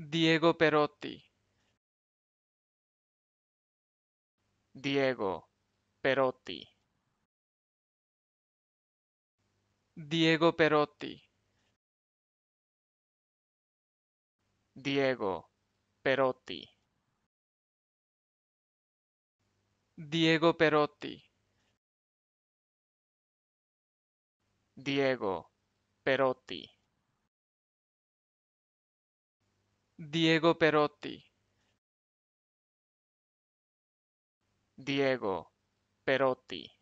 Diego Perotti. Diego Perotti. Diego Perotti. Diego Perotti. Diego Perotti. Diego Perotti. Diego Perotti. Diego Perotti.